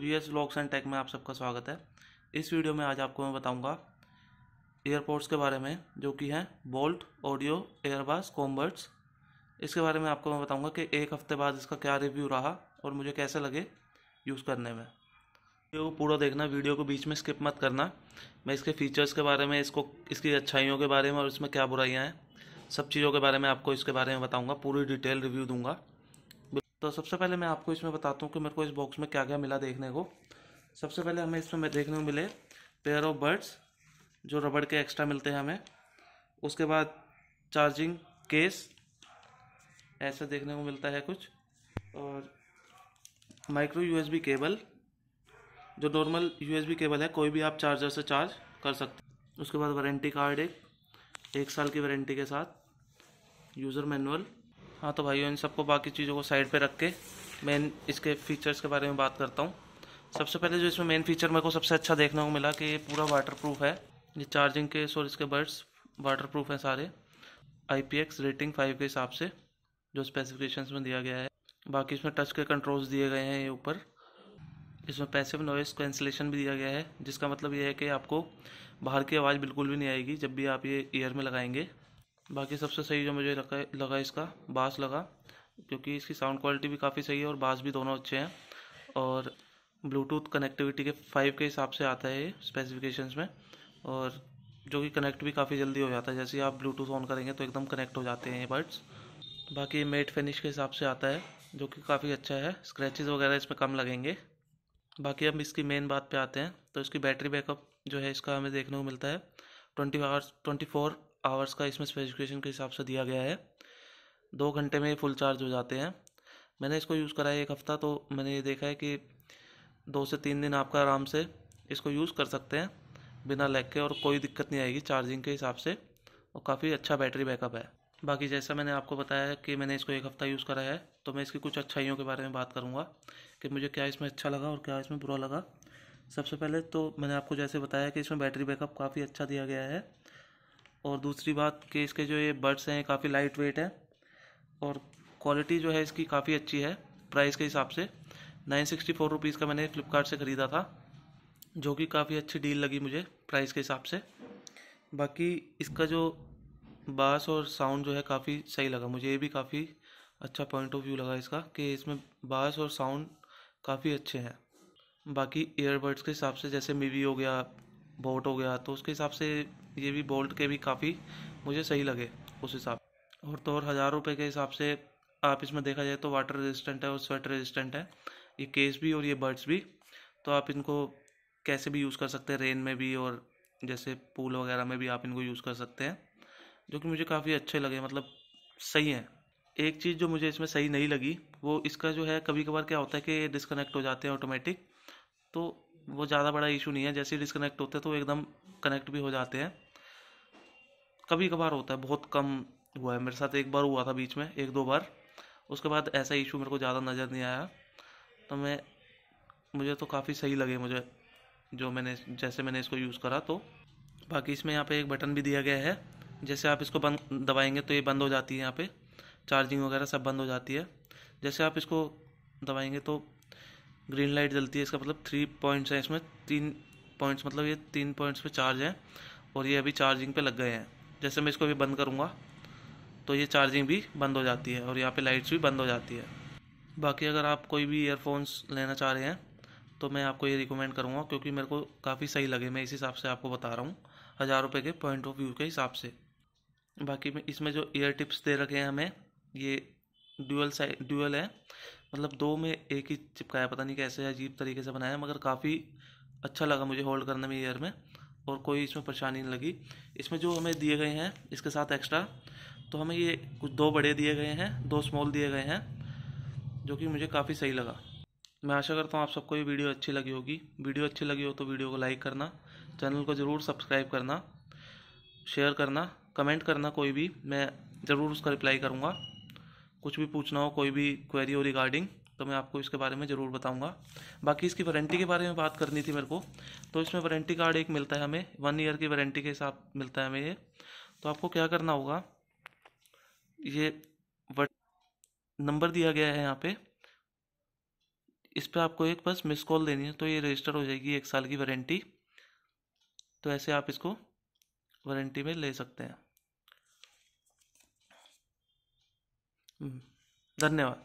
we S locks and tech में आप सबका स्वागत है इस वीडियो में आज आपको मैं बताऊंगा एयरपोर्ट्स के बारे में जो कि हैं बोल्ट ऑडियो एयरबास कॉम्बर्ट्स इसके बारे में आपको मैं बताऊंगा कि एक हफ्ते बाद इसका क्या रिव्यू रहा और मुझे कैसे लगे यूज़ करने में वीडियो को पूरा देखना वीडियो को बीच में स्किप मत करना मैं इसके फीचर्स के बारे में इसको इसकी अच्छाइयों के बारे में और इसमें क्या बुराइयाँ हैं सब चीज़ों के बारे में आपको इसके बारे में बताऊँगा पूरी डिटेल रिव्यू दूँगा तो सबसे पहले मैं आपको इसमें बताता हूँ कि मेरे को इस बॉक्स में क्या क्या मिला देखने को सबसे पहले हमें इसमें देखने को मिले पेयर ऑफ बर्ड्स जो रबड़ के एक्स्ट्रा मिलते हैं हमें उसके बाद चार्जिंग केस ऐसा देखने को मिलता है कुछ और माइक्रो यूएसबी केबल जो नॉर्मल यूएसबी केबल है कोई भी आप चार्जर से चार्ज कर सकते उसके बाद वारंटी कार्ड एक एक साल की वारंटी के साथ यूज़र मैनुअल हाँ तो भाइयों इन सबको बाकी चीज़ों को साइड पे रख के मेन इसके फीचर्स के बारे में बात करता हूँ सबसे पहले जो इसमें मेन फीचर मेरे को सबसे अच्छा देखने को मिला कि ये पूरा वाटरप्रूफ है ये चार्जिंग के और इसके बर्ड्स वाटरप्रूफ हैं सारे आई रेटिंग फाइव के हिसाब से जो स्पेसिफिकेशन में दिया गया है बाकी इसमें टच के कंट्रोल्स दिए गए हैं ये ऊपर इसमें पैसिव नॉइस कैंसिलेशन भी दिया गया है जिसका मतलब ये है कि आपको बाहर की आवाज़ बिल्कुल भी नहीं आएगी जब भी आप ये ईयर में लगाएंगे बाकी सबसे सही जो मुझे लगा लगा इसका बास लगा क्योंकि इसकी साउंड क्वालिटी भी काफ़ी सही है और बास भी दोनों अच्छे हैं और ब्लूटूथ कनेक्टिविटी के फाइव के हिसाब से आता है ये स्पेसिफिकेशंस में और जो कि कनेक्ट भी काफ़ी जल्दी हो जाता है जैसे आप ब्लूटूथ ऑन करेंगे तो एकदम कनेक्ट हो जाते हैं ये बर्ड्स बाकी ये मेट फिनिश के हिसाब से आता है जो कि काफ़ी अच्छा है स्क्रैचेस वगैरह इसमें कम लगेंगे बाकी अब इसकी मेन बात पे आते हैं तो इसकी बैटरी बैकअप जो है इसका हमें देखने को मिलता है twenty hours twenty four hours का इसमें स्पेसिफिकेशन के हिसाब से दिया गया है दो घंटे में फुल चार्ज हो जाते हैं मैंने इसको यूज़ करा है एक हफ़्ता तो मैंने ये देखा है कि दो से तीन दिन आपका आराम से इसको यूज़ कर सकते हैं बिना लैग के और कोई दिक्कत नहीं आएगी चार्जिंग के हिसाब से और काफ़ी अच्छा बैटरी बैकअप है बाकी जैसा मैंने आपको बताया है कि मैंने इसको एक हफ़्ता यूज़ करा है तो मैं इसकी कुछ अच्छाइयों के बारे में बात करूँगा कि मुझे क्या इसमें अच्छा लगा और क्या इसमें बुरा लगा सबसे पहले तो मैंने आपको जैसे बताया कि इसमें बैटरी बैकअप काफ़ी अच्छा दिया गया है और दूसरी बात कि इसके जो ये बर्ड्स हैं काफ़ी लाइट वेट है और क्वालिटी जो है इसकी काफ़ी अच्छी है प्राइस के हिसाब से नाइन सिक्सटी फोर रुपीज़ का मैंने फ़्लिपकार्ट से ख़रीदा था जो कि काफ़ी अच्छी डील लगी मुझे प्राइस के हिसाब से बाकी इसका जो बास और साउंड जो है काफ़ी सही लगा मुझे ये भी काफ़ी अच्छा पॉइंट ऑफ व्यू लगा इसका कि इसमें बास और साउंड काफ़ी अच्छे हैं बाकी ईयरबड्स के हिसाब से जैसे मीवी हो गया बोल्ट हो गया तो उसके हिसाब से ये भी बोल्ट के भी काफ़ी मुझे सही लगे उस हिसाब और तो और हज़ार रुपये के हिसाब से आप इसमें देखा जाए तो वाटर रेजिस्टेंट है और स्वेट रेजिस्टेंट है ये केस भी और ये बर्ड्स भी तो आप इनको कैसे भी यूज़ कर सकते हैं रेन में भी और जैसे पूल वगैरह में भी आप इनको यूज़ कर सकते हैं जो कि मुझे काफ़ी अच्छे लगे मतलब सही हैं एक चीज़ जो मुझे इसमें सही नहीं लगी वो इसका जो है कभी कभार क्या होता है कि डिस्कनेक्ट हो जाते हैं ऑटोमेटिक तो वो ज़्यादा बड़ा इशू नहीं है जैसे डिसकनेक्ट होते हैं तो एकदम कनेक्ट भी हो जाते हैं कभी कभार होता है बहुत कम हुआ है मेरे साथ एक बार हुआ था बीच में एक दो बार उसके बाद ऐसा इशू मेरे को ज़्यादा नज़र नहीं आया तो मैं मुझे तो काफ़ी सही लगे मुझे जो मैंने जैसे मैंने इसको यूज़ करा तो बाकी इसमें यहाँ पे एक बटन भी दिया गया है जैसे आप इसको बंद दबाएंगे तो ये बंद हो जाती है यहाँ पे चार्जिंग वगैरह सब बंद हो जाती है जैसे आप इसको दबाएंगे तो ग्रीन लाइट जलती है इसका मतलब थ्री पॉइंट्स हैं इसमें तीन पॉइंट्स मतलब ये तीन पॉइंट्स पे चार्ज हैं और ये अभी चार्जिंग पे लग गए हैं जैसे मैं इसको भी बंद करूँगा तो ये चार्जिंग भी बंद हो जाती है और यहाँ पे लाइट्स भी बंद हो जाती है बाकी अगर आप कोई भी ईयरफोन्स लेना चाह रहे हैं तो मैं आपको ये रिकमेंड करूँगा क्योंकि मेरे को काफ़ी सही लगे मैं इस हिसाब से आपको बता रहा हूँ हज़ार रुपये के पॉइंट ऑफ व्यू के हिसाब से बाकी इसमें जो ईयर टिप्स दे रखे हैं हमें ये ड्यूअल साइड ड्यूअल है मतलब दो में एक ही चिपकाया पता नहीं कैसे अजीब तरीके से बनाया मगर काफ़ी अच्छा लगा मुझे होल्ड करने में ईयर में और कोई इसमें परेशानी नहीं लगी इसमें जो हमें दिए गए हैं इसके साथ एक्स्ट्रा तो हमें ये कुछ दो बड़े दिए गए हैं दो स्मॉल दिए गए हैं जो कि मुझे काफ़ी सही लगा मैं आशा करता हूँ आप सबको ये वीडियो अच्छी लगी होगी वीडियो अच्छी लगी हो तो वीडियो को लाइक करना चैनल को ज़रूर सब्सक्राइब करना शेयर करना कमेंट करना कोई भी मैं ज़रूर उसका रिप्लाई करूँगा कुछ भी पूछना हो कोई भी क्वेरी हो रिगार्डिंग तो मैं आपको इसके बारे में ज़रूर बताऊंगा बाकी इसकी वारंटी के बारे में बात करनी थी मेरे को तो इसमें वारंटी कार्ड एक मिलता है हमें वन ईयर की वारंटी के हिसाब मिलता है हमें ये तो आपको क्या करना होगा ये नंबर दिया गया है यहाँ पे इस पर आपको एक बस मिस कॉल देनी है तो ये रजिस्टर हो जाएगी एक साल की वारंटी तो ऐसे आप इसको वारंटी में ले सकते हैं हम्म, धन्यवाद